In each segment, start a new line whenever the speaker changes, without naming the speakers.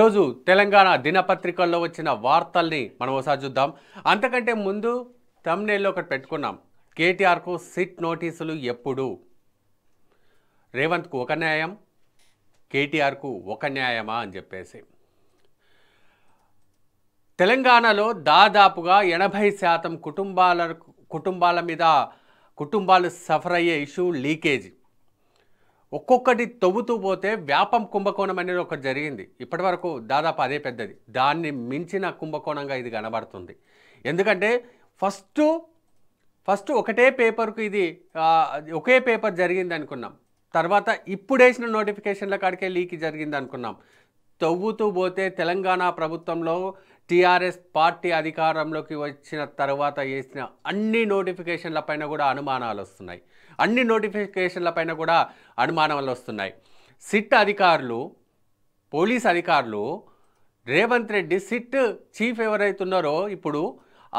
ఈరోజు తెలంగాణ దినపత్రికల్లో వచ్చిన వార్తల్ని మనం ఒకసారి చూద్దాం అంతకంటే ముందు తమ్నేల్లో ఒకటి పెట్టుకున్నాం కేటీఆర్కు సిట్ నోటీసులు ఎప్పుడు రేవంత్కు ఒక న్యాయం కేటీఆర్కు ఒక న్యాయమా అని చెప్పేసి తెలంగాణలో దాదాపుగా ఎనభై శాతం కుటుంబాల కుటుంబాల మీద కుటుంబాలు సఫర్ అయ్యే ఇష్యూ లీకేజీ ఒక్కొక్కటి తవ్వుతూ పోతే వ్యాపం కుంభకోణం అనేది ఒకటి జరిగింది ఇప్పటివరకు దాదాపు అదే పెద్దది దాన్ని మించిన కుంభకోణంగా ఇది కనబడుతుంది ఎందుకంటే ఫస్ట్ ఫస్ట్ ఒకటే పేపర్కు ఇది ఒకే పేపర్ జరిగింది అనుకున్నాం తర్వాత ఇప్పుడు వేసిన నోటిఫికేషన్ల కాడికే లీక్ జరిగింది అనుకున్నాం తవ్వుతూ పోతే తెలంగాణ ప్రభుత్వంలో టీఆర్ఎస్ పార్టీ అధికారంలోకి వచ్చిన తర్వాత వేసిన అన్ని నోటిఫికేషన్ల పైన కూడా అనుమానాలు వస్తున్నాయి అన్ని నోటిఫికేషన్ల పైన కూడా అనుమానాలు వస్తున్నాయి సిట్ అధికారులు పోలీస్ అధికారులు రేవంత్ రెడ్డి సిట్ చీఫ్ ఎవరైతున్నారో ఇప్పుడు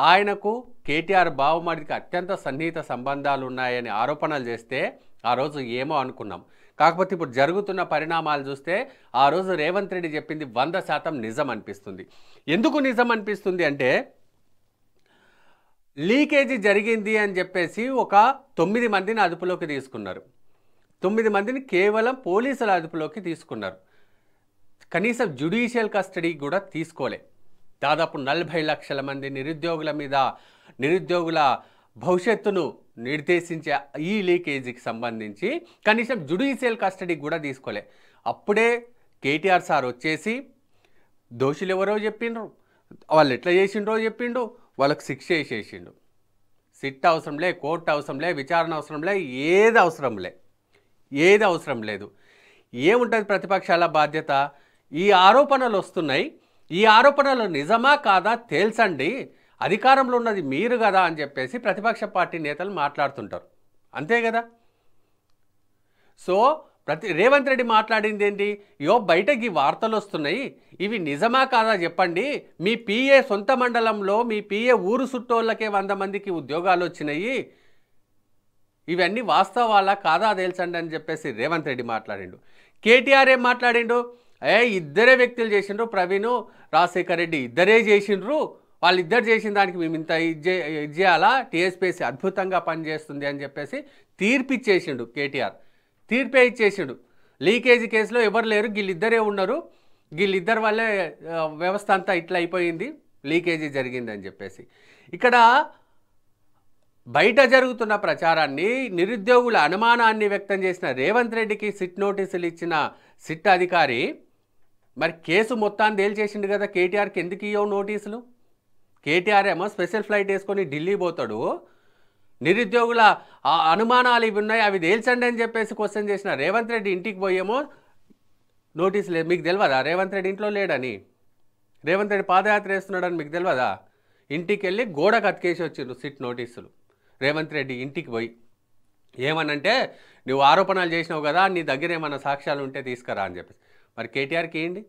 ఆయనకు కేటీఆర్ బావమరిదికి అత్యంత సన్నిహిత సంబంధాలు ఉన్నాయని ఆరోపణలు చేస్తే ఆ రోజు ఏమో అనుకున్నాం కాకపోతే ఇప్పుడు జరుగుతున్న పరిణామాలు చూస్తే ఆ రోజు రేవంత్ రెడ్డి చెప్పింది వంద శాతం నిజం అనిపిస్తుంది ఎందుకు నిజం అనిపిస్తుంది అంటే లీకేజీ జరిగింది అని చెప్పేసి ఒక తొమ్మిది మందిని అదుపులోకి తీసుకున్నారు తొమ్మిది మందిని కేవలం పోలీసుల అదుపులోకి తీసుకున్నారు కనీసం జ్యుడిషియల్ కస్టడీ కూడా తీసుకోలే దాదాపు నలభై లక్షల మంది నిరుద్యోగుల మీద నిరుద్యోగుల భవిష్యత్తును నిర్దేశించే ఈ లీకేజీకి సంబంధించి కనీసం జ్యుడిషియల్ కస్టడీ కూడా తీసుకోలే అప్పుడే కేటీఆర్ సార్ వచ్చేసి దోషులు ఎవరో చెప్పిండ్రు వాళ్ళు ఎట్లా చేసిండ్రో చెప్పిండు వాళ్ళకు శిక్ష వేసేసిండు సిట్ అవసరంలే కోర్టు అవసరంలే విచారణ అవసరంలే ఏది అవసరంలే ఏది అవసరం లేదు ఏముంటుంది ప్రతిపక్షాల బాధ్యత ఈ ఆరోపణలు వస్తున్నాయి ఈ ఆరోపణలు నిజమా కాదా తేల్చండి అధికారంలో ఉన్నది మీరు కదా అని చెప్పేసి ప్రతిపక్ష పార్టీ నేతలు మాట్లాడుతుంటారు అంతే కదా సో ప్రతి రేవంత్ రెడ్డి మాట్లాడింది ఏంటి యో బయటకి వార్తలు వస్తున్నాయి ఇవి నిజమా కాదా చెప్పండి మీ పిఏ సొంత మండలంలో మీ పిఏ ఊరు చుట్టోళ్ళకే వంద మందికి ఉద్యోగాలు వచ్చినాయి ఇవన్నీ వాస్తవాల కాదా తేల్చండి అని చెప్పేసి రేవంత్ రెడ్డి మాట్లాడిండు కేటీఆర్ ఏం మాట్లాడిండు ఏ ఇద్దరే వ్యక్తులు చేసిండ్రు ప్రవీణ్ రాజశేఖర్ రెడ్డి ఇద్దరే చేసిండ్రు వాళ్ళిద్దరు చేసిన దానికి మేము ఇంత ఇది చేయాలా టీఎస్పీఎస్సీ అద్భుతంగా పనిచేస్తుంది అని చెప్పేసి తీర్పిచ్చేసిండు కేటీఆర్ తీర్పే ఇచ్చేసాడు లీకేజీ కేసులో ఎవరు లేరు వీళ్ళిద్దరే ఉన్నారు వీళ్ళిద్దరి వల్లే వ్యవస్థ అంతా ఇట్లా అయిపోయింది లీకేజీ జరిగిందని చెప్పేసి ఇక్కడ బయట జరుగుతున్న ప్రచారాన్ని నిరుద్యోగుల అనుమానాన్ని వ్యక్తం చేసిన రేవంత్ రెడ్డికి సిట్ నోటీసులు ఇచ్చిన సిట్ అధికారి మరి కేసు మొత్తాన్ని తేల్చేసిండు కదా కేటీఆర్కి ఎందుకు ఇవ్వవు నోటీసులు కేటీఆర్ ఏమో స్పెషల్ ఫ్లైట్ వేసుకొని ఢిల్లీ పోతాడు నిరుద్యోగుల అనుమానాలు ఇవి ఉన్నాయి అవి తేల్చండి అని చెప్పేసి క్వశ్చన్ చేసిన రేవంత్ రెడ్డి ఇంటికి పోయేమో నోటీస్ లేదు మీకు తెలియదా రేవంత్ రెడ్డి ఇంట్లో లేడని రేవంత్ రెడ్డి పాదయాత్ర వేస్తున్నాడని మీకు తెలియదా ఇంటికి వెళ్ళి గోడ కతికేసి వచ్చిండ్రు సిట్ నోటీసులు రేవంత్ రెడ్డి ఇంటికి పోయి ఏమనంటే నువ్వు ఆరోపణలు చేసినావు కదా నీ దగ్గర ఏమైనా సాక్ష్యాలు ఉంటే తీసుకురా అని చెప్పేసి మరి కేటీఆర్కి ఏంటి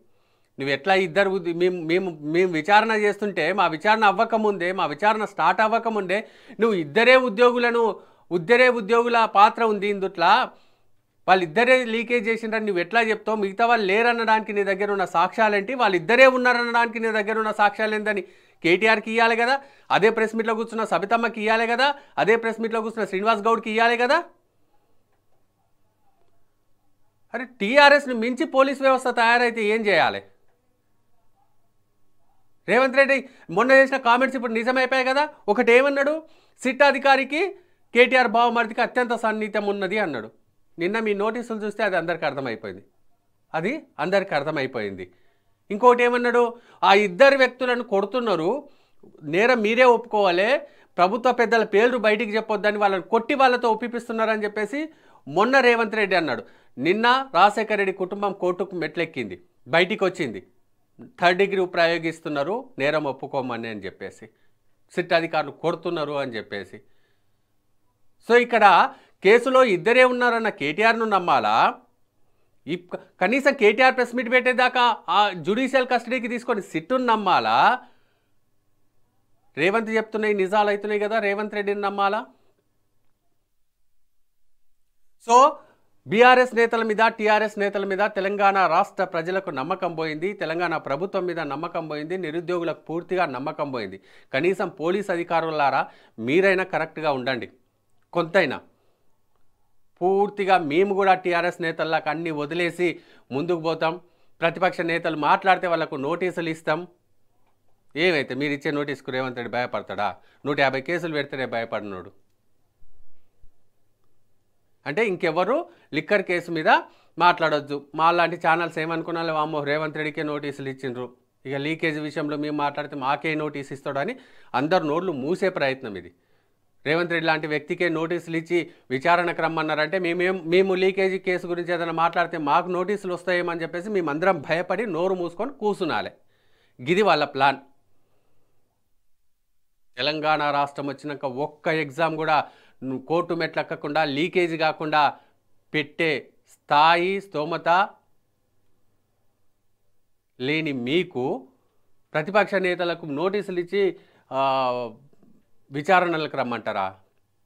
నువ్వు ఎట్లా ఇద్దరు మేము మేము మేము విచారణ చేస్తుంటే మా విచారణ అవ్వకముందే మా విచారణ స్టార్ట్ అవ్వకముందే నువ్వు ఇద్దరే ఉద్యోగులను ఇద్దరే ఉద్యోగుల పాత్ర ఉంది ఇందుట్లా వాళ్ళిద్దరే లీకేజ్ చేసిండ్రని నువ్వు ఎట్లా చెప్తావు మిగతా వాళ్ళు లేరనడానికి నీ దగ్గర ఉన్న ఏంటి వాళ్ళిద్దరే ఉన్నారనడానికి నీ దగ్గర ఉన్న సాక్ష్యాలు ఏంటని కేటీఆర్కి ఇవ్వాలి కదా అదే ప్రెస్ మీట్లో కూర్చున్న సబితమ్మకి ఇవ్వాలి కదా అదే ప్రెస్ మీట్లో కూర్చున్న శ్రీనివాస్ గౌడ్కి ఇవ్వాలి కదా అరే టీఆర్ఎస్ని మించి పోలీస్ వ్యవస్థ తయారైతే ఏం చేయాలి రేవంత్ రెడ్డి మొన్న చేసిన కామెంట్స్ ఇప్పుడు నిజమైపోయాయి కదా ఒకటి ఏమన్నాడు సిట్ అధికారికి కేటీఆర్ బావమరిదికి అత్యంత సన్నిహితం ఉన్నది అన్నాడు నిన్న మీ నోటీసులు చూస్తే అది అందరికీ అర్థమైపోయింది అది అందరికీ అర్థమైపోయింది ఇంకోటి ఏమన్నాడు ఆ ఇద్దరు వ్యక్తులను కొడుతున్నారు నేరం మీరే ఒప్పుకోవాలి ప్రభుత్వ పెద్దల పేర్లు బయటికి చెప్పొద్దని వాళ్ళని కొట్టి వాళ్ళతో ఒప్పిపిస్తున్నారని చెప్పేసి మొన్న రేవంత్ రెడ్డి అన్నాడు నిన్న రాజశేఖర రెడ్డి కుటుంబం కోర్టుకు మెట్లెక్కింది బయటికి వచ్చింది థర్డ్ డిగ్రీ ప్రయోగిస్తున్నారు నేరం ఒప్పుకోమని అని చెప్పేసి సిట్ అధికారులు కొడుతున్నారు అని చెప్పేసి సో ఇక్కడ కేసులో ఇద్దరే ఉన్నారన్న కేటీఆర్ను నమ్మాలా ఈ కనీసం కేటీఆర్ ప్రెస్ మీట్ పెట్టేదాకా ఆ జుడిషియల్ కస్టడీకి తీసుకొని సిట్టును నమ్మాలా రేవంత్ చెప్తున్నాయి నిజాలు అవుతున్నాయి కదా రేవంత్ రెడ్డిని నమ్మాలా సో బీఆర్ఎస్ నేతల మీద టీఆర్ఎస్ నేతల మీద తెలంగాణ రాష్ట్ర ప్రజలకు నమ్మకం పోయింది తెలంగాణ ప్రభుత్వం మీద నమ్మకం పోయింది నిరుద్యోగులకు పూర్తిగా నమ్మకం పోయింది కనీసం పోలీస్ అధికారులారా మీరైనా కరెక్ట్గా ఉండండి కొంతైనా పూర్తిగా మేము కూడా టీఆర్ఎస్ నేతల్లాకు అన్నీ వదిలేసి ముందుకు పోతాం ప్రతిపక్ష నేతలు మాట్లాడితే వాళ్లకు నోటీసులు ఇస్తాం ఏమైతే మీరు ఇచ్చే నోటీస్కు రేవంత్ రెడ్డి భయపడతాడా నూట యాభై కేసులు పెడితేనే భయపడినోడు అంటే ఇంకెవరు లిక్కర్ కేసు మీద మాట్లాడొద్దు మా లాంటి ఛానల్స్ ఏమనుకున్నా వామో రేవంత్ రెడ్డికే నోటీసులు ఇచ్చిండ్రు ఇక లీకేజ్ విషయంలో మేము మాట్లాడితే మాకే నోటీస్ ఇస్తాడని అందరు నోట్లు మూసే ప్రయత్నం ఇది రేవంత్ రెడ్డి లాంటి వ్యక్తికే నోటీసులు ఇచ్చి విచారణకు రమ్మన్నారంటే మేమేం మేము లీకేజీ కేసు గురించి ఏదైనా మాట్లాడితే మాకు నోటీసులు వస్తాయేమని చెప్పేసి మేమందరం భయపడి నోరు మూసుకొని కూసునాలి గిది వాళ్ళ ప్లాన్ తెలంగాణ రాష్ట్రం వచ్చినాక ఒక్క ఎగ్జామ్ కూడా కోర్టు మెట్లెక్కకుండా లీకేజ్ కాకుండా పెట్టే స్థాయి స్తోమత లేని మీకు ప్రతిపక్ష నేతలకు నోటీసులు ఇచ్చి విచారణలకు రమ్మంటారా